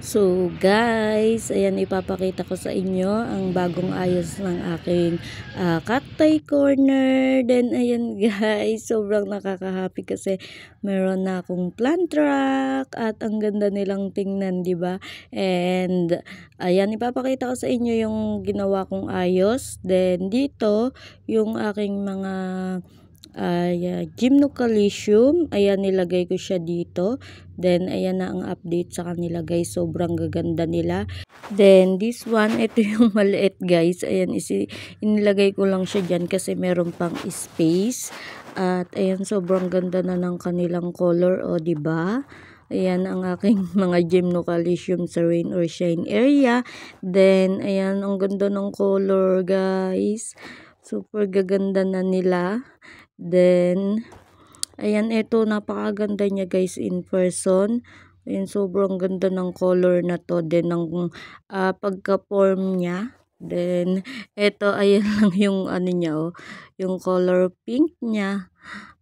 So guys, ayan ipapakita ko sa inyo ang bagong ayos ng aking uh, cacti corner. Then ayan guys, sobrang nakaka-happy kasi meron na akong plant rack at ang ganda nilang tingnan, 'di ba? And ayan ipapakita ko sa inyo yung ginawa kong ayos. Then dito, yung aking mga ay uh, ah, gymnocalcium. Ayan, nilagay ko siya dito. Then, ayan na ang update sa kanila guys. Sobrang gaganda nila. Then, this one, ito yung maliit guys. Ayan, isi inilagay ko lang siya diyan kasi meron pang space. At ayan, sobrang ganda na ng kanilang color. O, oh, ba Ayan ang aking mga gymnocalcium sa rain or shine area. Then, ayan, ang ganda ng color guys. Super gaganda na nila. Then, ayan, ito, napakaganda niya guys in person. Ayan, sobrang ganda ng color na to. Then, ng uh, ah, pagka-form niya. Then, ito, ayan lang yung ano niya, oh. Yung color pink niya.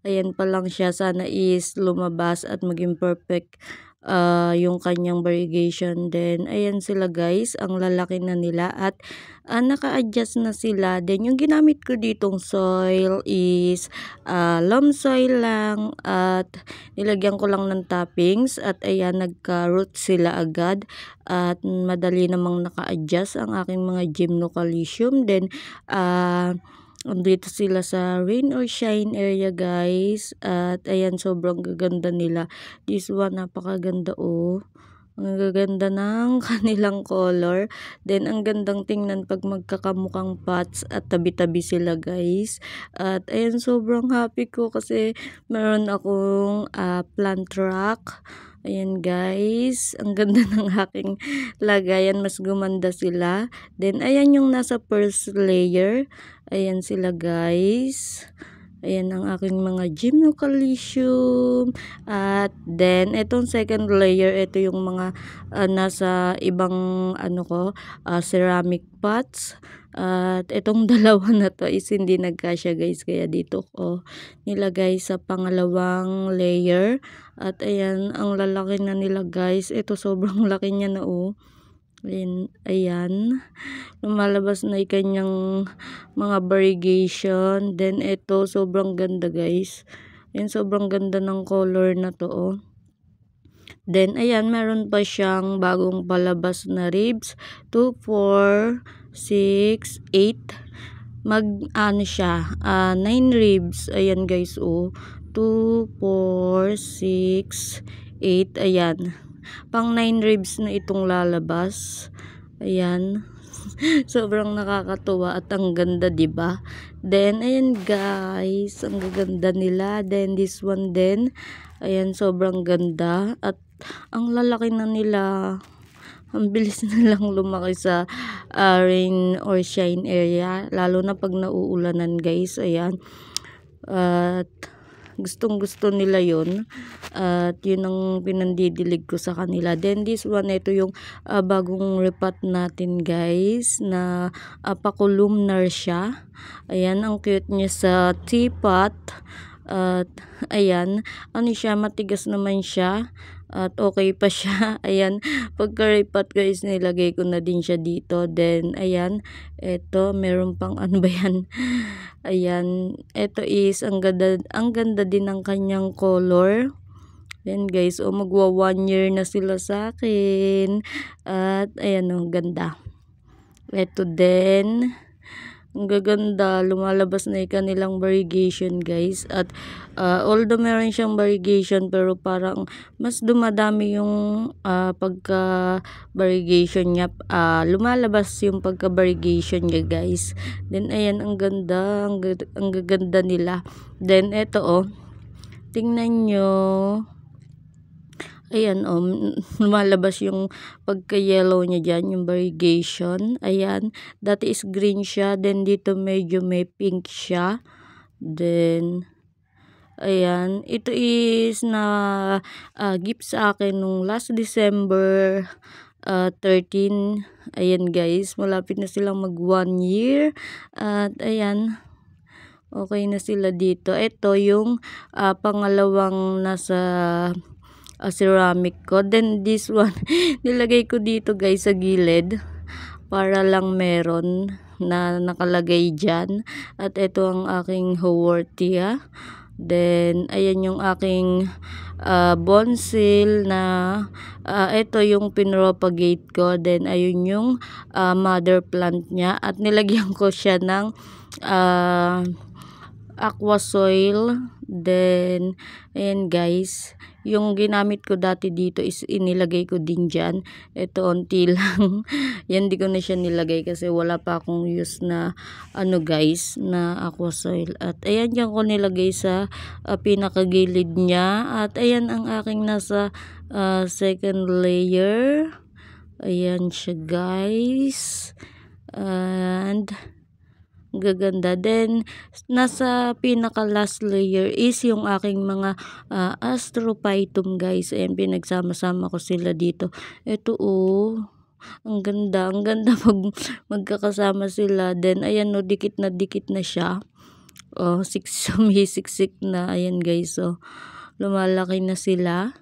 Ayan pa lang siya. Sana is lumabas at maging perfect uh, yung kanyang variegation then ayan sila guys ang lalaki na nila at uh, naka-adjust na sila then yung ginamit ko ditong soil is uh, ah, loam soil lang at nilagyan ko lang ng toppings at ayan nagka-root sila agad at madali namang naka-adjust ang aking mga gymnocalcium then uh, Andito sila sa rain or shine area guys. At ayan sobrang gaganda nila. This one napakaganda oh. Ang gaganda ng kanilang color. Then, ang gandang tingnan pag magkakamukhang pots at tabi-tabi sila guys. At ayan sobrang happy ko kasi meron akong uh, plant rack Ayan guys, ang ganda ng aking lagayan, mas gumanda sila. Then ayan yung nasa first layer, ayan sila guys. Ayan ang aking mga gymnocalcium. At then, itong second layer, ito yung mga uh, nasa ibang ano ko, uh, ceramic pots. At uh, itong dalawa na to is hindi nagkasya guys. Kaya dito ko nilagay sa pangalawang layer. At ayan, ang lalaki na nila guys. Ito sobrang laki niya na oh. Ayan, ayan. Lumalabas na yung kanyang mga variegation. Then, ito, sobrang ganda, guys. Ayan, sobrang ganda ng color na to, oh. Then, ayan, meron pa siyang bagong palabas na ribs. 2, 4, 6, 8. Mag, ano siya, uh, ah, 9 ribs. Ayan, guys, oh. 2, 4, 6, 8. Ayan pang 9 ribs na itong lalabas. Ayan. Sobrang nakakatuwa at ang ganda, 'di ba? Then ayan guys, ang ganda nila. Then this one din. Ayan, sobrang ganda at ang lalaki na nila. Ang bilis na lang lumaki sa uh, rain or shine area lalo na pag nauulanan, guys. Ayan. At uh, gustong gusto nila yon at yun ang pinandidilig ko sa kanila then this one ito yung uh, bagong repot natin guys na uh, pakolumnar siya ayan ang cute niya sa teapot at ayan ano siya matigas naman siya at okay pa siya ayan pagka repot guys nilagay ko na din siya dito then ayan eto meron pang ano ba yan Ayan, ito is ang ganda ang ganda din ng kanyang color. Ayan guys, o oh, magwa one year na sila sa akin. At ayan oh, ganda. Ito din ang gaganda, lumalabas na yung kanilang variegation guys. At uh, although meron siyang variegation pero parang mas dumadami yung uh, ah, pagka variegation niya. Uh, lumalabas yung pagka variegation niya guys. Then ayan, ang ganda, ang, ang gaganda nila. Then eto oh, tingnan nyo Ayan, um, lumalabas yung pagka-yellow niya dyan, yung variegation. Ayan, dati is green siya, then dito medyo may pink siya. Then, ayan, ito is na uh, gift sa akin nung last December uh, ah, 13. Ayan guys, malapit na silang mag 1 year. At ayan, okay na sila dito. Ito yung uh, pangalawang nasa uh, ceramic ko. Then this one, nilagay ko dito guys sa gilid para lang meron na nakalagay dyan. At ito ang aking Hawortia. Then, ayan yung aking uh, ah, bonsil na uh, ito yung pinropagate ko. Then, ayun yung uh, mother plant niya. At nilagyan ko siya ng uh, aqua soil. Then, ayan guys, yung ginamit ko dati dito is inilagay ko din dyan. Ito onti lang. yan, di ko na siya nilagay kasi wala pa akong use na ano guys, na aqua soil. At ayan, dyan ko nilagay sa uh, pinakagilid niya. At ayan ang aking nasa uh, second layer. Ayan siya guys. And gaganda. Then, nasa pinaka last layer is yung aking mga uh, ah, astrophytum guys. Ayan, pinagsama-sama ko sila dito. Ito oh. Ang ganda. Ang ganda pag magkakasama sila. Then, ayan no, oh, dikit na dikit na siya. Oh, sumisiksik na. Ayan guys, so, oh. Lumalaki na sila.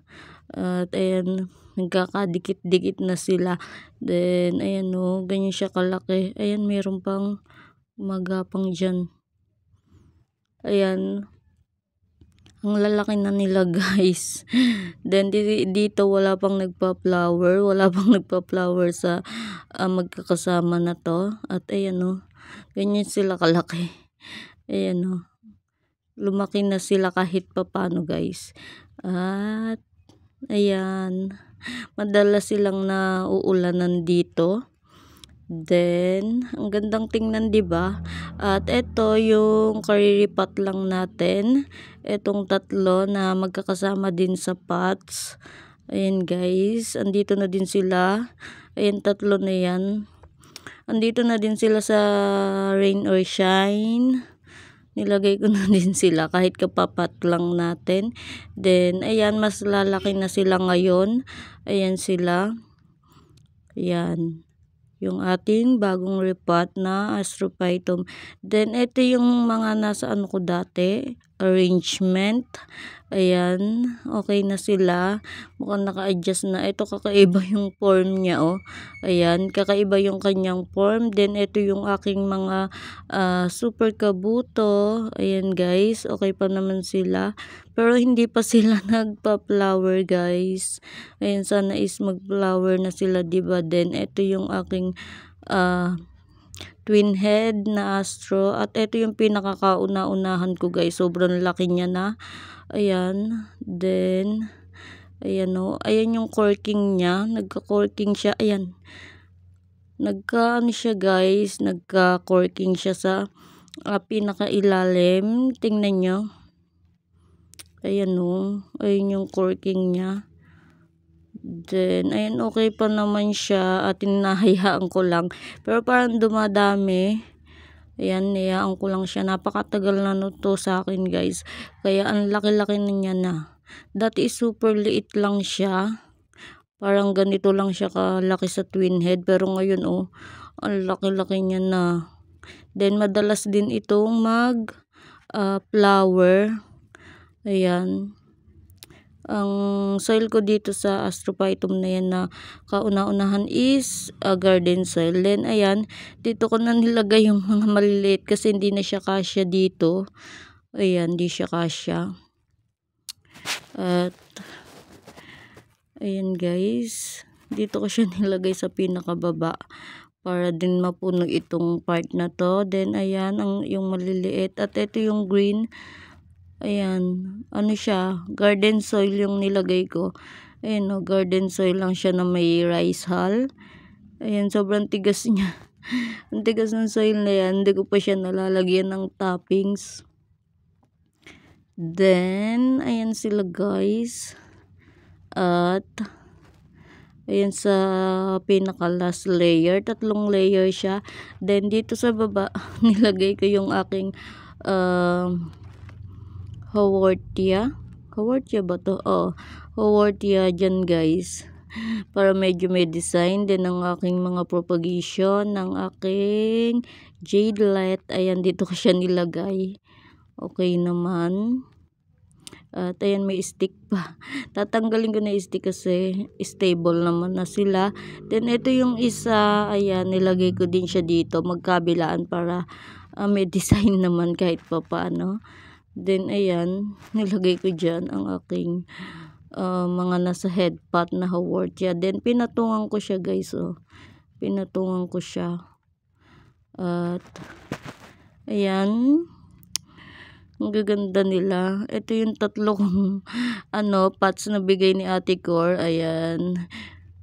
At ayan, nagkakadikit-dikit na sila. Then, ayan o, oh, ganyan siya kalaki. Ayan, meron pang magapang dyan. Ayan. Ang lalaki na nila guys. Then dito wala pang nagpa-flower. Wala pang nagpa-flower sa uh, magkakasama na to. At ayan o. Oh, ganyan sila kalaki. Ayan o. Oh. lumaki na sila kahit papano guys. At ayan. Madalas silang nauulanan dito. Then, ang gandang tingnan, 'di ba? At ito yung curry pot lang natin. Etong tatlo na magkakasama din sa pots. Ayan guys, andito na din sila. Ayan, tatlo na yan. Andito na din sila sa rain or shine. Nilagay ko na din sila kahit kapapat lang natin. Then, ayan, mas lalaki na sila ngayon. Ayan sila. Ayan yung ating bagong report na astrophytum. Then, ito yung mga nasa ano ko dati, arrangement. Ayan, okay na sila. Mukhang naka-adjust na. Ito kakaiba yung form niya, oh. Ayan, kakaiba yung kanyang form. Then, ito yung aking mga uh, super kabuto. Ayan, guys. Okay pa naman sila. Pero, hindi pa sila nagpa-flower, guys. Ayan, sana is mag-flower na sila, diba? Then, ito yung aking, uh, twin head na astro. At ito yung pinakakauna-unahan ko guys. Sobrang laki niya na. Ayan. Then, ayan o. Oh. Ayan yung corking niya. Nagka-corking siya. Ayan. Nagka ano siya guys. Nagka-corking siya sa uh, pinakailalim. Tingnan nyo. Ayan o. Oh. Ayan yung corking niya. Then, ayun, okay pa naman siya at hinahayaan ko lang. Pero parang dumadami. Ayan, niyaan ko lang siya. Napakatagal na no to sa akin, guys. Kaya, ang laki-laki na niya na. Dati super liit lang siya. Parang ganito lang siya kalaki sa twin head. Pero ngayon, oh, ang laki-laki niya na. Then, madalas din itong mag uh, flower. Ayan ang soil ko dito sa astrophytum na yan na kauna-unahan is a ah, garden soil. Then, ayan, dito ko na nilagay yung mga maliliit kasi hindi na siya kasya dito. Ayan, hindi siya kasya. At, ayan guys, dito ko siya nilagay sa pinakababa para din mapuno itong part na to. Then, ayan, ang, yung maliliit. At ito yung green. Ayan, ano siya, garden soil yung nilagay ko. Ayan o, garden soil lang siya na may rice hull. Ayan, sobrang tigas niya. Ang tigas ng soil na yan, hindi ko pa siya nalalagyan ng toppings. Then, ayan sila guys. At, ayan sa pinaka last layer, tatlong layer siya. Then, dito sa baba, nilagay ko yung aking, um, uh, Haworthia. Haworthia ba to? Oh, Haworthia dyan guys. Para medyo may design din ng aking mga propagation ng aking jade light. Ayan, dito ko siya nilagay. Okay naman. At ayan, may stick pa. Tatanggalin ko na yung stick kasi stable naman na sila. Then, ito yung isa. Ayan, nilagay ko din siya dito. Magkabilaan para uh, may design naman kahit pa paano. Then, ayan, nilagay ko dyan ang aking uh, mga nasa head pot na hawortia. Then, pinatungan ko siya guys, oh. Pinatungan ko siya. At, ayan, ang gaganda nila. Ito yung tatlong ano, pots na bigay ni Ate Cor. Ayan.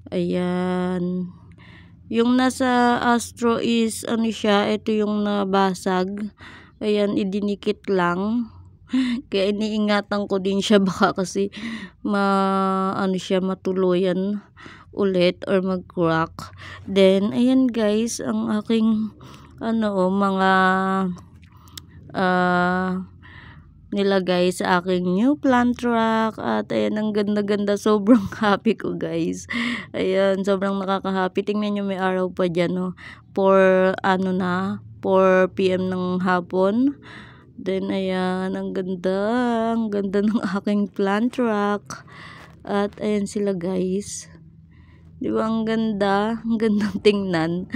Ayan. Yung nasa Astro is ano siya, ito yung nabasag. Ayan, idinikit lang. Kaya iniingatan ko din siya baka kasi ma ano siya matuluyan ulit or mag-crack. Then ayan guys, ang aking ano oh, mga uh, nilagay sa aking new plant rack at ayan ang ganda-ganda sobrang happy ko guys ayan sobrang nakaka-happy tingnan nyo may araw pa dyan no? Oh. for ano na 4pm ng hapon Then, ayan, ang ganda. Ang ganda ng aking plant rock. At, ayan sila guys. Di ba, ang ganda. Ang gandang tingnan.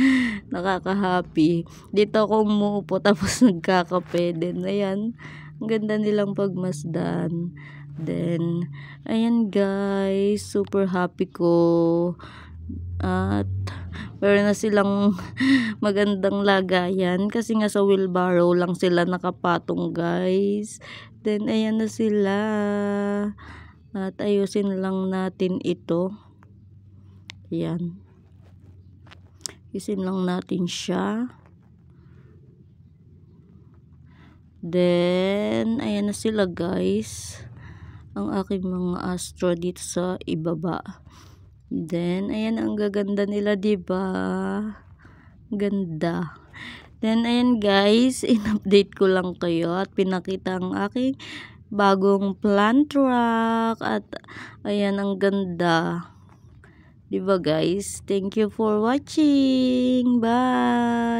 Nakaka-happy. Dito ako umuupo tapos nagkakape. din. ayan, ang ganda nilang pagmasdan. Then, ayan guys, super happy ko. At, meron na silang magandang lagayan kasi nga sa wheelbarrow lang sila nakapatong guys then ayan na sila at ayusin lang natin ito yan ayusin lang natin siya then ayan na sila guys ang aking mga astro dito sa ibaba Then, ayan, ang gaganda nila, ba diba? Ganda. Then, ayan guys, in-update ko lang kayo at pinakita ang aking bagong plant rock at ayan, ang ganda. Diba guys? Thank you for watching. Bye!